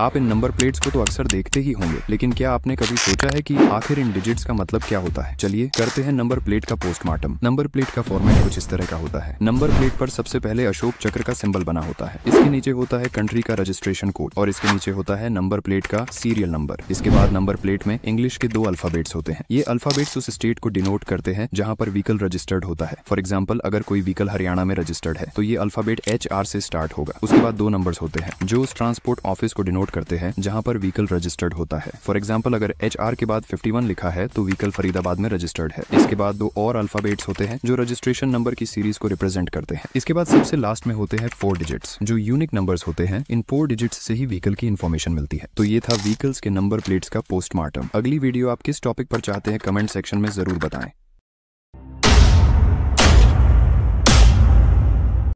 आप इन number plates को तो अक्सर देखते ही होंगे लेकिन क्या आपने कभी सोचा है कि आखिर इन डिजिट्स का मतलब क्या होता है चलिए करते हैं नंबर प्लेट का पोस्टमार्टम नंबर प्लेट का फॉर्मेट कुछ इस तरह का होता है नंबर प्लेट पर सबसे पहले अशोक चक्र का सिंबल बना होता है इसके नीचे होता है कंट्री का रजिस्ट्रेशन कोड और इसके नीचे होता है नंबर प्लेट का सीरियल नंबर इसके बाद नंबर प्लेट में इंग्लिश के दो अल्फाबेट्स होते हैं ये अल्फाबेट्स उस स्टेट को डिनोट करते हैं जहाँ पर व्हीकल रजिस्टर्ड होता है फॉर एग्जाम्पल अगर कोई व्हीकल हरियाणा में रजिस्टर्ड है तो ये अल्फाबेट एच आर से स्टार्ट होगा उसके बाद दो नंबर होते हैं जो उस ट्रांसपोर्ट ऑफिस को डिनोट सपोर्ट करते हैं जहाँ पर व्हीकल रजिस्टर्ड होता है फॉर एग्जाम्पल अगर एच के बाद फिफ्टी लिखा है तो व्हीकल फरीदाबाद में रजिस्टर्ड है इसके बाद दो और अल्फाबेट्स होते हैं जो रजिस्ट्रेशन नंबर की सीरीज को रिप्रेजेंट करते हैं इसके बाद सबसे लास्ट में होते हैं फोर डिजिट्स जो यूनिक नंबर्स होते हैं इन फोर डिजिट्स से ही व्हीकल की इन्फॉर्मेशन मिलती है तो ये था व्हीकल्स के नंबर प्लेट्स का पोस्टमार्टम अगली वीडियो आप किस टॉपिक पर चाहते हैं कमेंट सेक्शन में जरूर बताएं